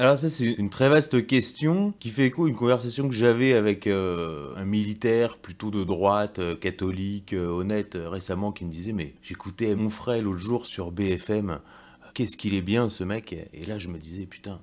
Alors ça c'est une très vaste question qui fait écho à une conversation que j'avais avec euh, un militaire plutôt de droite, euh, catholique, euh, honnête récemment qui me disait mais j'écoutais mon frère l'autre jour sur BFM, qu'est-ce qu'il est bien ce mec Et là je me disais putain,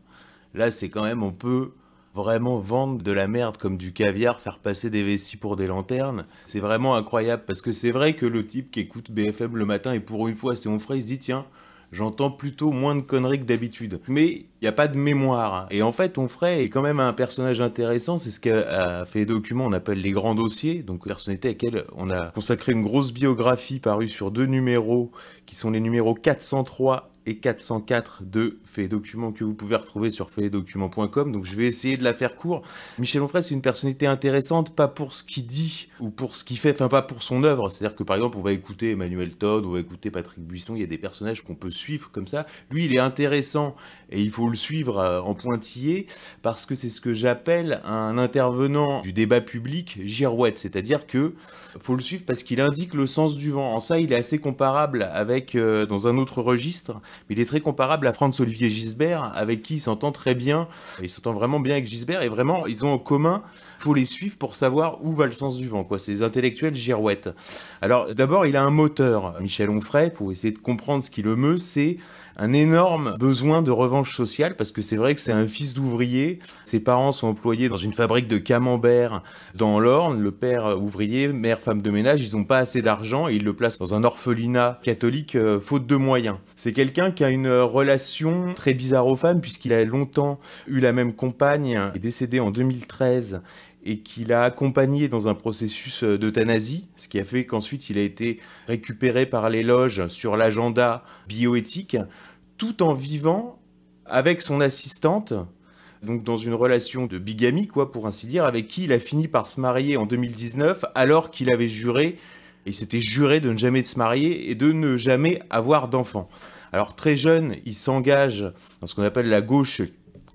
là c'est quand même on peut vraiment vendre de la merde comme du caviar, faire passer des vessies pour des lanternes. C'est vraiment incroyable parce que c'est vrai que le type qui écoute BFM le matin et pour une fois c'est mon frère il se dit tiens j'entends plutôt moins de conneries que d'habitude. Mais il n'y a pas de mémoire. Hein. Et en fait, Onfray est quand même un personnage intéressant. C'est ce qu'a fait les documents, on appelle les grands dossiers. Donc, personnalité à laquelle on a consacré une grosse biographie parue sur deux numéros, qui sont les numéros 403 et 404 de Fait Documents que vous pouvez retrouver sur faitsdocuments.com, Donc je vais essayer de la faire court. Michel Onfray, c'est une personnalité intéressante, pas pour ce qu'il dit ou pour ce qu'il fait, enfin pas pour son œuvre. C'est-à-dire que par exemple, on va écouter Emmanuel Todd, on va écouter Patrick Buisson, il y a des personnages qu'on peut suivre comme ça. Lui, il est intéressant et il faut le suivre euh, en pointillé parce que c'est ce que j'appelle un intervenant du débat public girouette, c'est-à-dire que faut le suivre parce qu'il indique le sens du vent. En ça, il est assez comparable avec euh, dans un autre registre, mais il est très comparable à Franz Olivier Gisbert avec qui il s'entend très bien. Il s'entend vraiment bien avec Gisbert et vraiment ils ont en commun faut les suivre pour savoir où va le sens du vent, quoi. Ces intellectuels girouettes. Alors, d'abord, il a un moteur, Michel Onfray, pour essayer de comprendre ce qui le meut, c'est un énorme besoin de revanche sociale, parce que c'est vrai que c'est un fils d'ouvrier, ses parents sont employés dans une fabrique de camembert dans l'Orne, le père euh, ouvrier, mère femme de ménage, ils n'ont pas assez d'argent et ils le placent dans un orphelinat catholique euh, faute de moyens. C'est quelqu'un qui a une euh, relation très bizarre aux femmes, puisqu'il a longtemps eu la même compagne, est hein, décédé en 2013, et qu'il a accompagné dans un processus euh, d'euthanasie, ce qui a fait qu'ensuite il a été récupéré par les loges sur l'agenda bioéthique, tout en vivant avec son assistante, donc dans une relation de bigamie, quoi, pour ainsi dire, avec qui il a fini par se marier en 2019, alors qu'il avait juré, et s'était juré de ne jamais se marier et de ne jamais avoir d'enfants. Alors très jeune, il s'engage dans ce qu'on appelle la gauche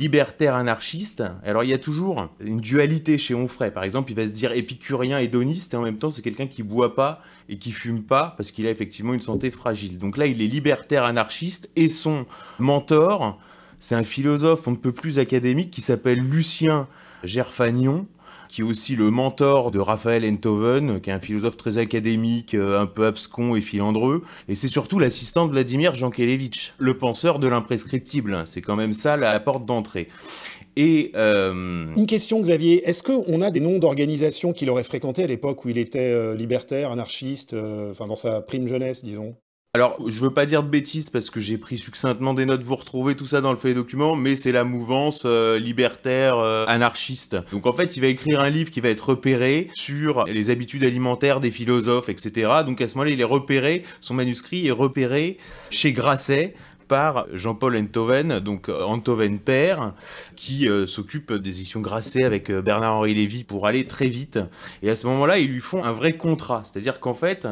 libertaire anarchiste. Alors il y a toujours une dualité chez Onfray. Par exemple, il va se dire épicurien hédoniste et en même temps c'est quelqu'un qui boit pas et qui fume pas parce qu'il a effectivement une santé fragile. Donc là, il est libertaire anarchiste et son mentor, c'est un philosophe on ne peut plus académique qui s'appelle Lucien Gerfagnon qui est aussi le mentor de Raphaël Enthoven, qui est un philosophe très académique, euh, un peu abscon et filandreux, et c'est surtout l'assistant de Vladimir Jankélévitch, le penseur de l'imprescriptible. C'est quand même ça la porte d'entrée. Et euh, Une question, Xavier. Est-ce qu'on a des noms d'organisations qu'il aurait fréquentées à l'époque où il était euh, libertaire, anarchiste, enfin dans sa prime jeunesse, disons alors, je veux pas dire de bêtises parce que j'ai pris succinctement des notes, vous retrouvez tout ça dans le feuille document, mais c'est la mouvance euh, libertaire euh, anarchiste. Donc en fait, il va écrire un livre qui va être repéré sur les habitudes alimentaires des philosophes, etc. Donc à ce moment-là, il est repéré, son manuscrit est repéré chez Grasset, par Jean-Paul Enthoven, donc euh, Enthoven père, qui euh, s'occupe des éditions Grasset avec euh, Bernard-Henri Lévy pour aller très vite. Et à ce moment-là, ils lui font un vrai contrat, c'est-à-dire qu'en fait,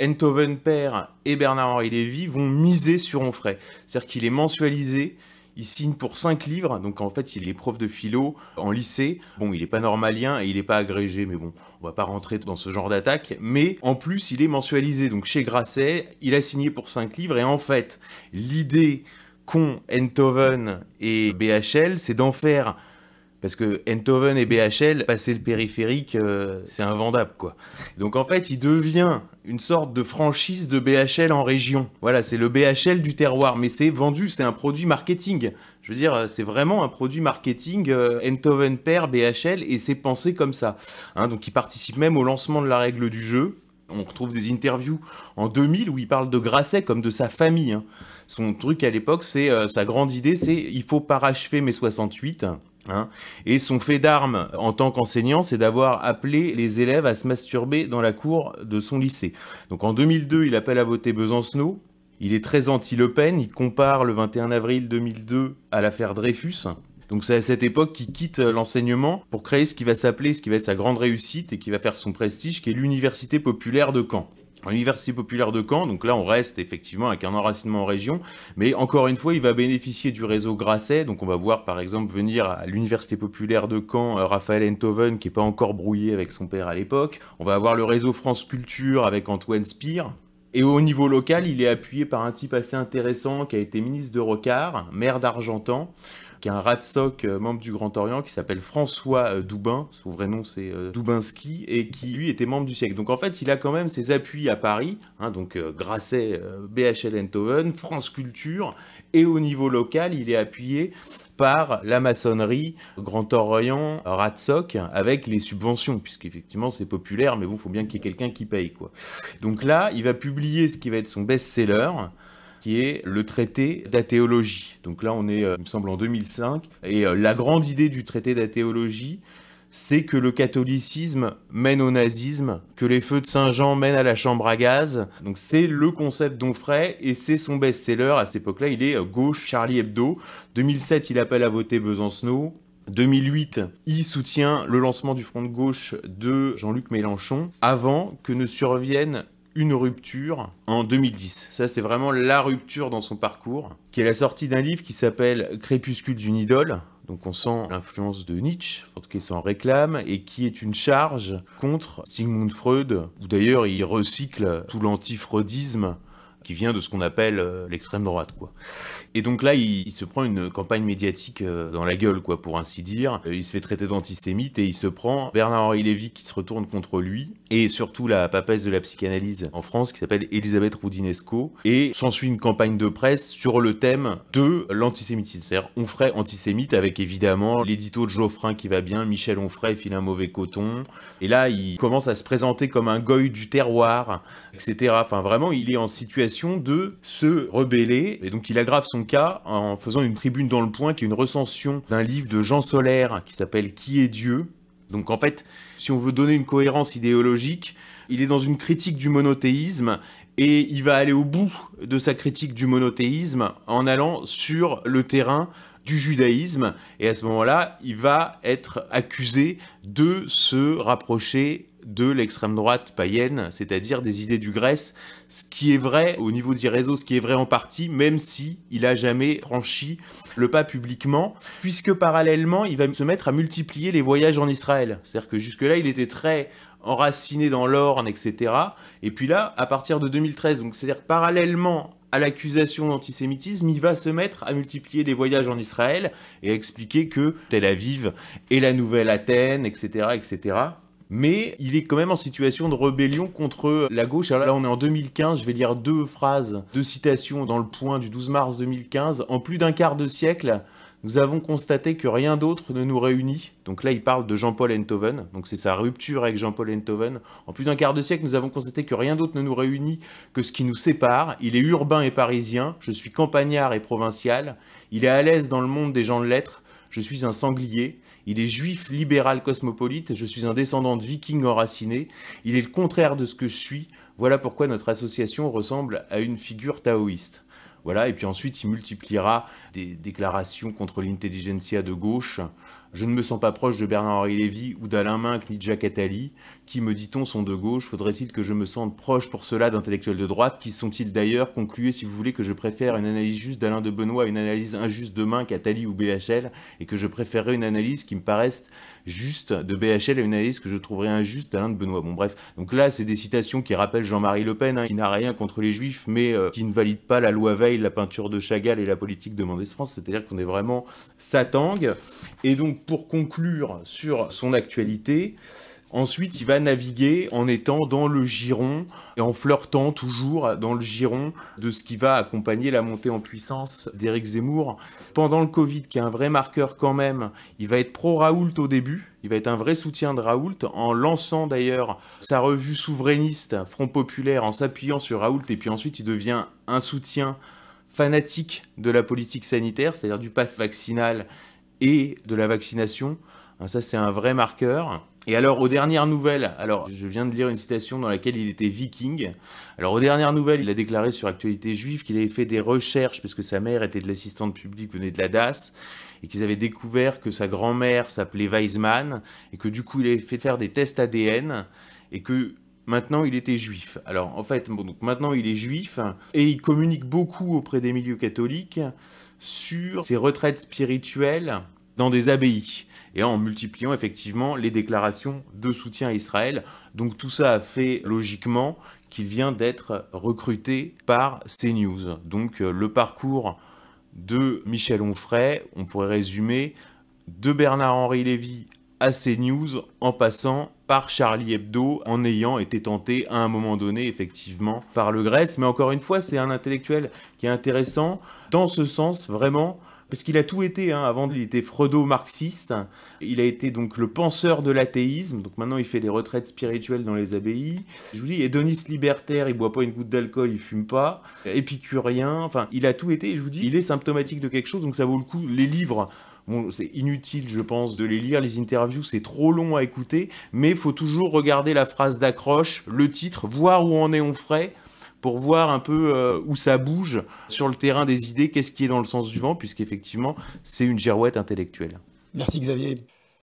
Enthoven père et Bernard-Henri Lévy vont miser sur Onfray, c'est-à-dire qu'il est mensualisé il signe pour 5 livres, donc en fait il est prof de philo en lycée. Bon, il n'est pas normalien et il n'est pas agrégé, mais bon, on ne va pas rentrer dans ce genre d'attaque. Mais en plus, il est mensualisé, donc chez Grasset, il a signé pour 5 livres et en fait, l'idée qu'ont Enthoven et BHL, c'est d'en faire parce que Enthoven et BHL, passer le périphérique, euh, c'est invendable, quoi. Donc en fait, il devient une sorte de franchise de BHL en région. Voilà, c'est le BHL du terroir, mais c'est vendu, c'est un produit marketing. Je veux dire, euh, c'est vraiment un produit marketing euh, père, BHL, et c'est pensé comme ça. Hein, donc il participe même au lancement de la règle du jeu. On retrouve des interviews en 2000 où il parle de Grasset comme de sa famille. Hein. Son truc à l'époque, c'est euh, sa grande idée, c'est il faut parachever mes 68 Hein. et son fait d'arme en tant qu'enseignant, c'est d'avoir appelé les élèves à se masturber dans la cour de son lycée. Donc en 2002, il appelle à voter Besancenot. Il est très anti-Le Pen. Il compare le 21 avril 2002 à l'affaire Dreyfus. Donc c'est à cette époque qu'il quitte l'enseignement pour créer ce qui va s'appeler, ce qui va être sa grande réussite et qui va faire son prestige, qui est l'université populaire de Caen. L'université populaire de Caen, donc là on reste effectivement avec un enracinement en région, mais encore une fois il va bénéficier du réseau Grasset, donc on va voir par exemple venir à l'université populaire de Caen euh, Raphaël Enthoven qui n'est pas encore brouillé avec son père à l'époque, on va avoir le réseau France Culture avec Antoine Spire, et au niveau local, il est appuyé par un type assez intéressant qui a été ministre de Rocard, maire d'Argentan, qui est un RATSOC euh, membre du Grand Orient qui s'appelle François euh, Doubin, son vrai nom c'est euh, Doubinski, et qui lui était membre du siècle. Donc en fait, il a quand même ses appuis à Paris, hein, donc Grasset, BHL Enthoven, France Culture, et au niveau local, il est appuyé par la maçonnerie Grand Orient, Ratsoc, avec les subventions, puisqu'effectivement c'est populaire, mais bon, il faut bien qu'il y ait quelqu'un qui paye. quoi. Donc là, il va publier ce qui va être son best-seller, qui est le traité d'athéologie. Donc là, on est, euh, il me semble, en 2005. Et euh, la grande idée du traité d'athéologie, c'est que le catholicisme mène au nazisme, que les feux de Saint-Jean mènent à la chambre à gaz. Donc c'est le concept d'Onfray et c'est son best-seller à cette époque-là. Il est euh, gauche Charlie Hebdo. 2007, il appelle à voter Besancenot. 2008, il soutient le lancement du front de gauche de Jean-Luc Mélenchon avant que ne survienne une rupture en 2010. Ça, c'est vraiment la rupture dans son parcours, qui est la sortie d'un livre qui s'appelle Crépuscule d'une idole. Donc on sent l'influence de Nietzsche, en tout cas s'en réclame, et qui est une charge contre Sigmund Freud, où d'ailleurs il recycle tout lanti qui vient de ce qu'on appelle euh, l'extrême droite, quoi. Et donc là, il, se prend une campagne médiatique euh, dans la gueule, quoi, pour ainsi dire. Euh, il se fait traiter d'antisémite et il se prend Bernard-Henri Lévy qui se retourne contre lui et surtout la papesse de la psychanalyse en France qui s'appelle Elisabeth Roudinesco et suis une campagne de presse sur le thème de l'antisémitisme. C'est-à-dire Onfray antisémite avec évidemment l'édito de Geoffrin qui va bien, Michel Onfray file un mauvais coton. Et là, il commence à se présenter comme un goy du terroir, etc. Enfin, vraiment, il est en situation de se rebeller. Et donc il aggrave son cas en faisant une tribune dans le point qui est une recension d'un livre de Jean Solaire qui s'appelle Qui est Dieu donc en fait, si on veut donner une cohérence idéologique, il est dans une critique du monothéisme et il va aller au bout de sa critique du monothéisme en allant sur le terrain du judaïsme. Et à ce moment-là, il va être accusé de se rapprocher de l'extrême droite païenne, c'est-à-dire des idées du Grèce, ce qui est vrai au niveau du réseau, ce qui est vrai en partie, même si il a jamais franchi le pas publiquement, puisque parallèlement, il va se mettre à multiplier les voyages en Israël. C'est-à-dire que jusque-là, il était très enraciné dans l'orne, etc. Et puis là, à partir de 2013, donc c'est-à-dire parallèlement à l'accusation d'antisémitisme, il va se mettre à multiplier les voyages en Israël et expliquer que Tel Aviv est la nouvelle Athènes, etc., etc mais il est quand même en situation de rébellion contre la gauche. Alors là, on est en 2015, je vais lire deux phrases, deux citations dans le point du 12 mars 2015. En plus d'un quart de siècle, nous avons constaté que rien d'autre ne nous réunit. Donc là, il parle de Jean-Paul Enthoven. Donc c'est sa rupture avec Jean-Paul Enthoven. En plus d'un quart de siècle, nous avons constaté que rien d'autre ne nous réunit que ce qui nous sépare. Il est urbain et parisien. Je suis campagnard et provincial. Il est à l'aise dans le monde des gens de lettres. Je suis un sanglier. Il est juif, libéral, cosmopolite. Je suis un descendant de viking enraciné. Il est le contraire de ce que je suis. Voilà pourquoi notre association ressemble à une figure taoïste. Voilà, et puis ensuite, il multipliera des déclarations contre l'intelligentsia de gauche, je ne me sens pas proche de Bernard-Henri Lévy ou d'Alain Minck ni de Jacques Attali, qui, me dit-on, sont de gauche. Faudrait-il que je me sente proche pour cela d'intellectuels de droite, qui sont-ils d'ailleurs Concluez, si vous voulez, que je préfère une analyse juste d'Alain de Benoît à une analyse injuste de Minck, Attali ou BHL, et que je préférerais une analyse qui me paraisse juste de BHL à une analyse que je trouverais injuste d'Alain de Benoît. Bon, bref. Donc là, c'est des citations qui rappellent Jean-Marie Le Pen, hein, qui n'a rien contre les juifs, mais euh, qui ne valide pas la loi Veil, la peinture de Chagall et la politique de Mendès France. C'est-à-dire qu'on est vraiment satangue. Et donc, pour conclure sur son actualité, Ensuite, il va naviguer en étant dans le giron et en flirtant toujours dans le giron de ce qui va accompagner la montée en puissance d'Éric Zemmour. Pendant le Covid, qui est un vrai marqueur quand même, il va être pro-Raoult au début. Il va être un vrai soutien de Raoult en lançant d'ailleurs sa revue souverainiste Front Populaire en s'appuyant sur Raoult et puis ensuite il devient un soutien fanatique de la politique sanitaire, c'est-à-dire du pass vaccinal et de la vaccination. Hein, ça, c'est un vrai marqueur. Et alors, aux dernières nouvelles, alors je viens de lire une citation dans laquelle il était viking. Alors, aux dernières nouvelles, il a déclaré sur Actualité Juive qu'il avait fait des recherches parce que sa mère était de l'assistante publique, venait de la DAS, et qu'ils avaient découvert que sa grand-mère s'appelait Weizmann, et que du coup, il avait fait faire des tests ADN, et que maintenant il était juif. Alors en fait, bon, donc maintenant il est juif et il communique beaucoup auprès des milieux catholiques sur ses retraites spirituelles dans des abbayes et en multipliant effectivement les déclarations de soutien à Israël. Donc tout ça a fait logiquement qu'il vient d'être recruté par CNews. Donc euh, le parcours de Michel Onfray, on pourrait résumer de Bernard-Henri Lévy à CNews en passant par Charlie Hebdo en ayant été tenté à un moment donné effectivement par le Grèce. Mais encore une fois, c'est un intellectuel qui est intéressant dans ce sens vraiment parce qu'il a tout été. Hein, avant, il était Fredo-marxiste. Il a été donc le penseur de l'athéisme. Donc maintenant, il fait des retraites spirituelles dans les abbayes. Je vous dis, hédoniste libertaire, il boit pas une goutte d'alcool, il fume pas. Épicurien, enfin, il a tout été. je vous dis, il est symptomatique de quelque chose, donc ça vaut le coup. Les livres. c'est inutile, je pense, de les lire. Les interviews, c'est trop long à écouter, mais il faut toujours regarder la phrase d'accroche, le titre, voir où en est on frais pour voir un peu euh, où ça bouge sur le terrain des idées, qu'est-ce qui est dans le sens du vent, puisqu'effectivement, c'est une girouette intellectuelle. Merci Xavier.